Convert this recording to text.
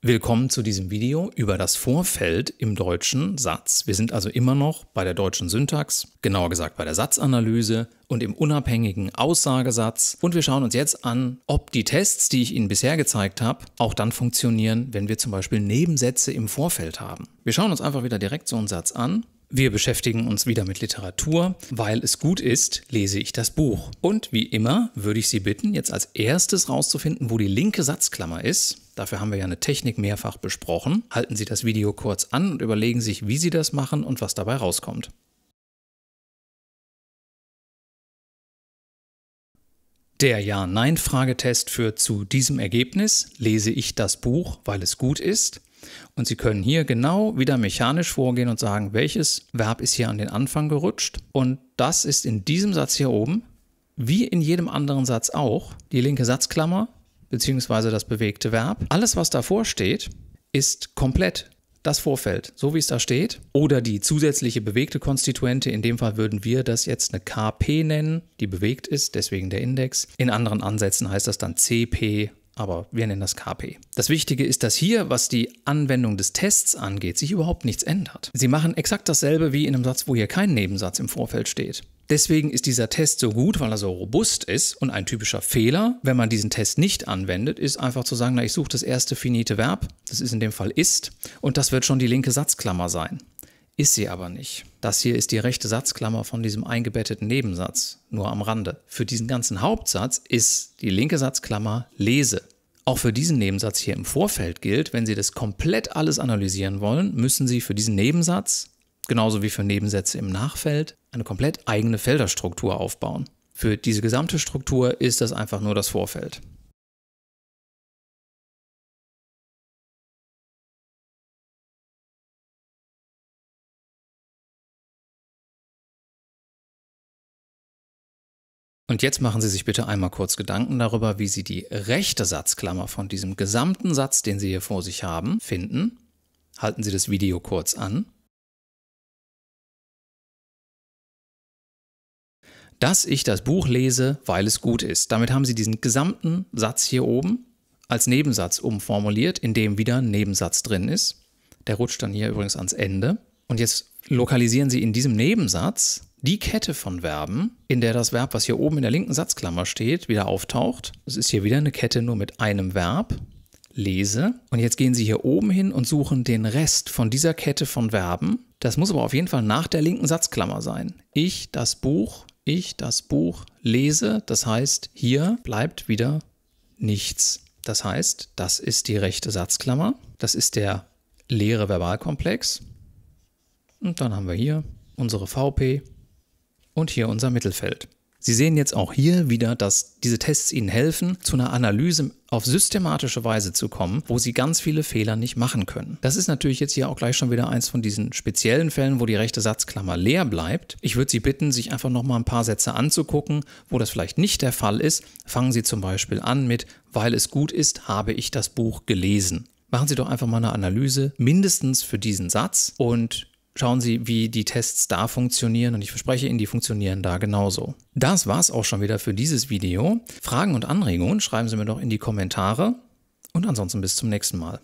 Willkommen zu diesem Video über das Vorfeld im deutschen Satz. Wir sind also immer noch bei der deutschen Syntax, genauer gesagt bei der Satzanalyse und im unabhängigen Aussagesatz. Und wir schauen uns jetzt an, ob die Tests, die ich Ihnen bisher gezeigt habe, auch dann funktionieren, wenn wir zum Beispiel Nebensätze im Vorfeld haben. Wir schauen uns einfach wieder direkt so einen Satz an. Wir beschäftigen uns wieder mit Literatur. Weil es gut ist, lese ich das Buch. Und wie immer würde ich Sie bitten, jetzt als erstes rauszufinden, wo die linke Satzklammer ist Dafür haben wir ja eine Technik mehrfach besprochen. Halten Sie das Video kurz an und überlegen sich, wie Sie das machen und was dabei rauskommt. Der Ja-Nein-Fragetest führt zu diesem Ergebnis, lese ich das Buch, weil es gut ist. Und Sie können hier genau wieder mechanisch vorgehen und sagen, welches Verb ist hier an den Anfang gerutscht. Und das ist in diesem Satz hier oben, wie in jedem anderen Satz auch, die linke Satzklammer beziehungsweise das bewegte Verb. Alles, was davor steht, ist komplett das Vorfeld, so wie es da steht, oder die zusätzliche bewegte Konstituente, in dem Fall würden wir das jetzt eine KP nennen, die bewegt ist, deswegen der Index. In anderen Ansätzen heißt das dann CP, aber wir nennen das KP. Das Wichtige ist, dass hier, was die Anwendung des Tests angeht, sich überhaupt nichts ändert. Sie machen exakt dasselbe wie in einem Satz, wo hier kein Nebensatz im Vorfeld steht. Deswegen ist dieser Test so gut, weil er so robust ist und ein typischer Fehler, wenn man diesen Test nicht anwendet, ist einfach zu sagen, na, ich suche das erste finite Verb, das ist in dem Fall ist, und das wird schon die linke Satzklammer sein. Ist sie aber nicht. Das hier ist die rechte Satzklammer von diesem eingebetteten Nebensatz, nur am Rande. Für diesen ganzen Hauptsatz ist die linke Satzklammer lese. Auch für diesen Nebensatz hier im Vorfeld gilt, wenn Sie das komplett alles analysieren wollen, müssen Sie für diesen Nebensatz genauso wie für Nebensätze im Nachfeld, eine komplett eigene Felderstruktur aufbauen. Für diese gesamte Struktur ist das einfach nur das Vorfeld. Und jetzt machen Sie sich bitte einmal kurz Gedanken darüber, wie Sie die rechte Satzklammer von diesem gesamten Satz, den Sie hier vor sich haben, finden. Halten Sie das Video kurz an dass ich das Buch lese, weil es gut ist. Damit haben Sie diesen gesamten Satz hier oben als Nebensatz umformuliert, in dem wieder ein Nebensatz drin ist. Der rutscht dann hier übrigens ans Ende. Und jetzt lokalisieren Sie in diesem Nebensatz die Kette von Verben, in der das Verb, was hier oben in der linken Satzklammer steht, wieder auftaucht. Es ist hier wieder eine Kette nur mit einem Verb. Lese. Und jetzt gehen Sie hier oben hin und suchen den Rest von dieser Kette von Verben. Das muss aber auf jeden Fall nach der linken Satzklammer sein. Ich, das Buch, ich das Buch lese. Das heißt, hier bleibt wieder nichts. Das heißt, das ist die rechte Satzklammer, das ist der leere Verbalkomplex. Und dann haben wir hier unsere VP und hier unser Mittelfeld. Sie sehen jetzt auch hier wieder, dass diese Tests Ihnen helfen, zu einer Analyse auf systematische Weise zu kommen, wo Sie ganz viele Fehler nicht machen können. Das ist natürlich jetzt hier auch gleich schon wieder eins von diesen speziellen Fällen, wo die rechte Satzklammer leer bleibt. Ich würde Sie bitten, sich einfach nochmal ein paar Sätze anzugucken, wo das vielleicht nicht der Fall ist. Fangen Sie zum Beispiel an mit, weil es gut ist, habe ich das Buch gelesen. Machen Sie doch einfach mal eine Analyse, mindestens für diesen Satz und schauen Sie, wie die Tests da funktionieren und ich verspreche Ihnen, die funktionieren da genauso. Das war's auch schon wieder für dieses Video. Fragen und Anregungen schreiben Sie mir doch in die Kommentare und ansonsten bis zum nächsten Mal.